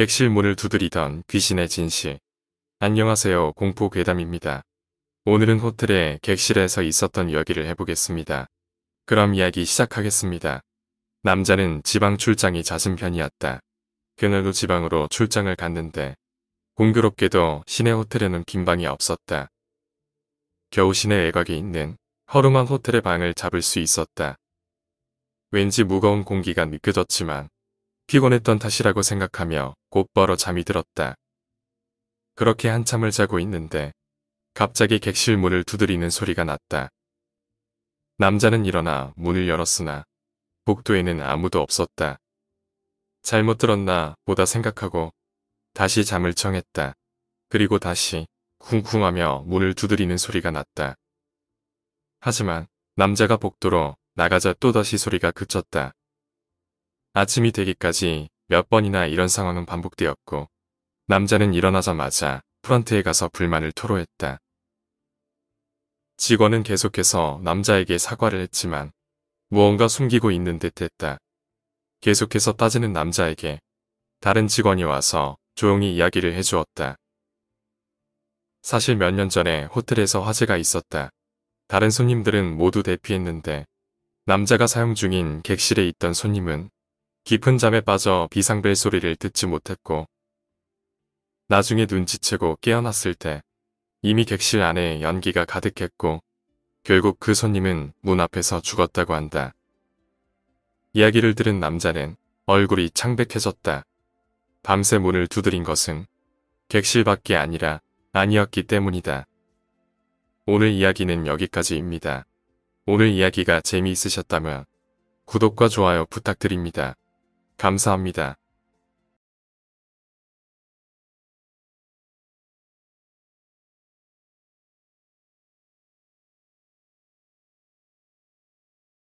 객실 문을 두드리던 귀신의 진실. 안녕하세요 공포괴담입니다. 오늘은 호텔의 객실에서 있었던 이야기를 해보겠습니다. 그럼 이야기 시작하겠습니다. 남자는 지방 출장이 잦은 편이었다. 그날도 지방으로 출장을 갔는데 공교롭게도 시내 호텔에는 빈방이 없었다. 겨우 시내 외곽에 있는 허름한 호텔의 방을 잡을 수 있었다. 왠지 무거운 공기가 느껴졌지만 피곤했던 탓이라고 생각하며 곧바로 잠이 들었다. 그렇게 한참을 자고 있는데 갑자기 객실 문을 두드리는 소리가 났다. 남자는 일어나 문을 열었으나 복도에는 아무도 없었다. 잘못 들었나 보다 생각하고 다시 잠을 청했다. 그리고 다시 쿵쿵하며 문을 두드리는 소리가 났다. 하지만 남자가 복도로 나가자 또다시 소리가 그쳤다. 아침이 되기까지 몇 번이나 이런 상황은 반복되었고 남자는 일어나자마자 프런트에 가서 불만을 토로했다. 직원은 계속해서 남자에게 사과를 했지만 무언가 숨기고 있는 듯 했다. 계속해서 따지는 남자에게 다른 직원이 와서 조용히 이야기를 해주었다. 사실 몇 년 전에 호텔에서 화재가 있었다. 다른 손님들은 모두 대피했는데 남자가 사용 중인 객실에 있던 손님은 깊은 잠에 빠져 비상벨 소리를 듣지 못했고 나중에 눈치채고 깨어났을 때 이미 객실 안에 연기가 가득했고 결국 그 손님은 문 앞에서 죽었다고 한다. 이야기를 들은 남자는 얼굴이 창백해졌다. 밤새 문을 두드린 것은 객실 밖이 아니라 아니었기 때문이다. 오늘 이야기는 여기까지입니다. 오늘 이야기가 재미있으셨다면 구독과 좋아요 부탁드립니다. 감사합니다.